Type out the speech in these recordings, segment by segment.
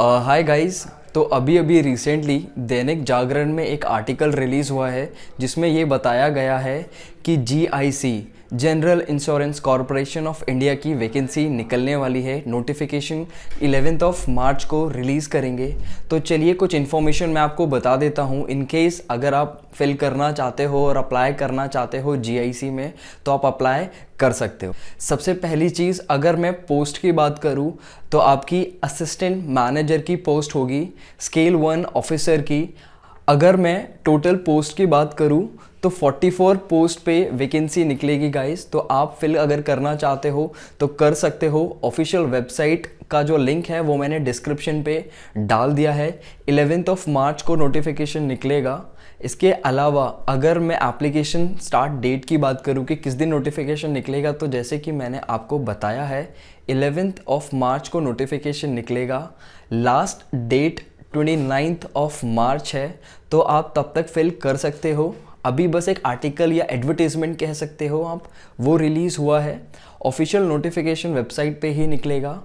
हाय uh, guys तो अभी अभी रिसेंटली दैनिक जागरण में एक आर्टिकल रिलीज़ हुआ है जिसमें ये बताया गया है कि GIC general insurance corporation of India की वैकेंसी निकलने वाली है नोटिफिकेशन इलेवेंथ ऑफ मार्च को रिलीज़ करेंगे तो चलिए कुछ इन्फॉर्मेशन मैं आपको बता देता हूँ इन केस अगर आप फिल करना चाहते हो और अप्लाई करना चाहते हो जीआईसी में तो आप अप्लाई कर सकते हो सबसे पहली चीज़ अगर मैं पोस्ट की बात करूँ तो आपकी असिस्टेंट मैनेजर की पोस्ट होगी स्केल वन ऑफिसर की अगर मैं टोटल पोस्ट की बात करूँ तो 44 पोस्ट पे वैकेंसी निकलेगी गाइस तो आप फिल अगर करना चाहते हो तो कर सकते हो ऑफिशियल वेबसाइट का जो लिंक है वो मैंने डिस्क्रिप्शन पे डाल दिया है इलेवेंथ ऑफ मार्च को नोटिफिकेशन निकलेगा इसके अलावा अगर मैं एप्लीकेशन स्टार्ट डेट की बात करूँ कि किस दिन नोटिफिकेशन निकलेगा तो जैसे कि मैंने आपको बताया है इलेवेंथ ऑफ मार्च को नोटिफिकेशन निकलेगा last date twenty ninth of March है तो आप तब तक फिल कर सकते हो अभी बस एक आर्टिकल या एडवर्टीजमेंट कह सकते हो आप वो रिलीज़ हुआ है ऑफिशियल नोटिफिकेशन वेबसाइट पे ही निकलेगा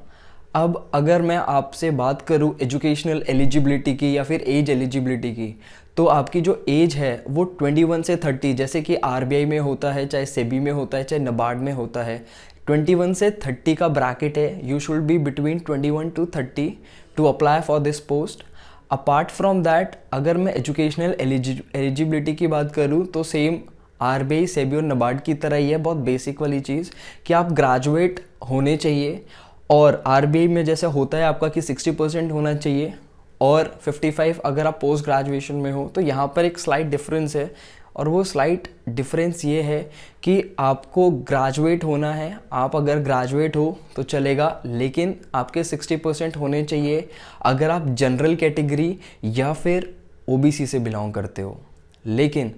अब अगर मैं आपसे बात करूँ एजुकेशनल एलिजिबिलिटी की या फिर एज एलिजिबिलिटी की तो आपकी जो एज है वो 21 से 30 जैसे कि आर में होता है चाहे सेबी में होता है चाहे नबार्ड में होता है 21 से 30 का ब्रैकेट है you should be between 21 to 30 to apply for this post apart from that अगर मैं एजुकेशनल एलिजिबिलिटी की बात करूँ तो same R B I SEBI और नबार्ड की तरह ही है बहुत बेसिक वाली चीज़ कि आप ग्रेजुएट होने चाहिए और आर बी आई में जैसे होता है आपका कि सिक्सटी परसेंट होना चाहिए और फिफ्टी फाइव अगर आप पोस्ट ग्रेजुएशन में हो तो यहाँ पर एक स्लाइड डिफरेंस है और वो स्लाइट डिफरेंस ये है कि आपको ग्रेजुएट होना है आप अगर ग्रेजुएट हो तो चलेगा लेकिन आपके 60 परसेंट होने चाहिए अगर आप जनरल कैटेगरी या फिर ओबीसी से बिलोंग करते हो लेकिन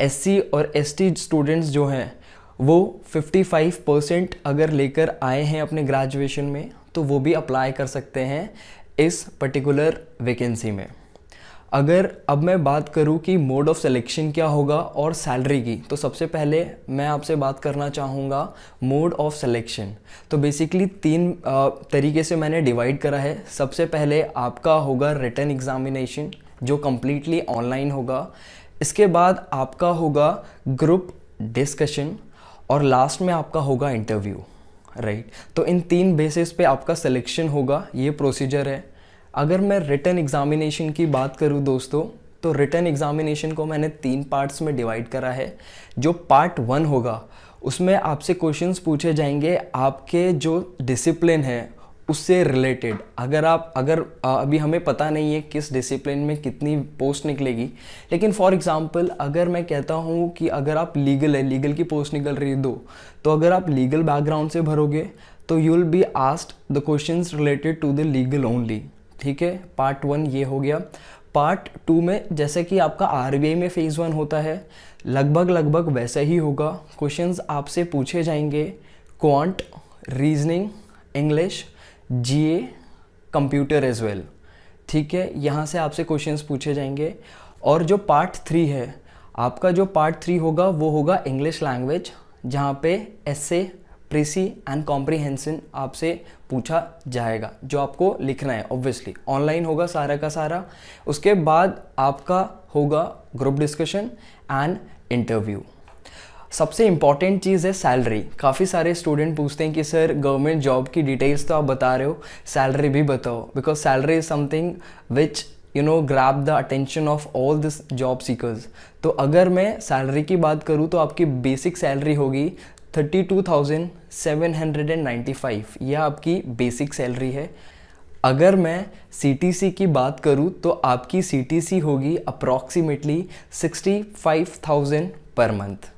एससी और एसटी स्टूडेंट्स जो हैं वो 55 परसेंट अगर लेकर आए हैं अपने ग्रेजुएशन में तो वो भी अप्लाई कर सकते हैं इस पर्टिकुलर वैकेंसी में अगर अब मैं बात करूं कि मोड ऑफ सिलेक्शन क्या होगा और सैलरी की तो सबसे पहले मैं आपसे बात करना चाहूँगा मोड ऑफ सिलेक्शन तो बेसिकली तीन तरीके से मैंने डिवाइड करा है सबसे पहले आपका होगा रिटर्न एग्ज़ामिनेशन जो कम्प्लीटली ऑनलाइन होगा इसके बाद आपका होगा ग्रुप डिस्कशन और लास्ट में आपका होगा इंटरव्यू राइट right. तो इन तीन बेसिस पे आपका सिलेक्शन होगा ये प्रोसीजर है अगर मैं रिटर्न एग्ज़ामिनेशन की बात करूँ दोस्तों तो रिटर्न एग्ज़ामिनेशन को मैंने तीन पार्ट्स में डिवाइड करा है जो पार्ट वन होगा उसमें आपसे क्वेश्चंस पूछे जाएंगे आपके जो डिसिप्लिन है उससे रिलेटेड अगर आप अगर अभी हमें पता नहीं है किस डिसिप्लिन में कितनी पोस्ट निकलेगी लेकिन फॉर एग्जांपल अगर मैं कहता हूँ कि अगर आप लीगल है लीगल की पोस्ट निकल रही है दो तो अगर आप लीगल बैकग्राउंड से भरोगे तो you will be asked the question related to the legal only ठीक है पार्ट वन ये हो गया पार्ट टू में जैसे कि आपका आर में फ़ेज़ वन होता है लगभग लगभग वैसे ही होगा क्वेश्चंस आपसे पूछे जाएंगे quant reasoning English GA computer as well ठीक है यहाँ से आपसे क्वेश्चंस पूछे जाएंगे और जो पार्ट थ्री है आपका जो पार्ट थ्री होगा वो होगा इंग्लिश लैंग्वेज जहाँ पे एस प्रेसी एंड कॉम्प्रीहेंसन आपसे पूछा जाएगा जो आपको लिखना है ऑब्वियसली ऑनलाइन होगा सारा का सारा उसके बाद आपका होगा ग्रुप डिस्कशन एंड इंटरव्यू सबसे इंपॉर्टेंट चीज़ है सैलरी काफ़ी सारे स्टूडेंट पूछते हैं कि सर गवर्नमेंट जॉब की डिटेल्स तो आप बता रहे हो सैलरी भी बताओ because salary is something which you know grab the attention of all this job seekers तो अगर मैं सैलरी की बात करूँ तो आपकी बेसिक सैलरी होगी thirty two thousand seven hundred and ninety five यह आपकी बेसिक सैलरी है अगर मैं सी की बात करूँ तो आपकी सी होगी approximately sixty five thousand per month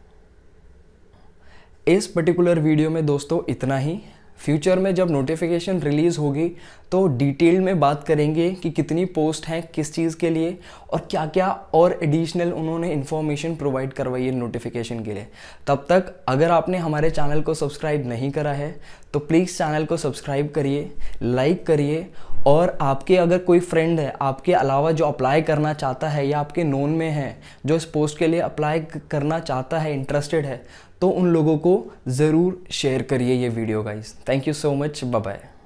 इस पर्टिकुलर वीडियो में दोस्तों इतना ही फ्यूचर में जब नोटिफिकेशन रिलीज़ होगी तो डिटेल में बात करेंगे कि कितनी पोस्ट हैं किस चीज़ के लिए और क्या क्या और एडिशनल उन्होंने इन्फॉर्मेशन प्रोवाइड करवाई है नोटिफिकेशन के लिए तब तक अगर आपने हमारे चैनल को सब्सक्राइब नहीं करा है तो प्लीज़ चैनल को सब्सक्राइब करिए लाइक करिए और आपके अगर कोई फ्रेंड है आपके अलावा जो अप्लाई करना चाहता है या आपके नोन में है जो इस पोस्ट के लिए अप्लाई करना चाहता है इंटरेस्टेड है तो उन लोगों को ज़रूर शेयर करिए ये video guys thank you so much bye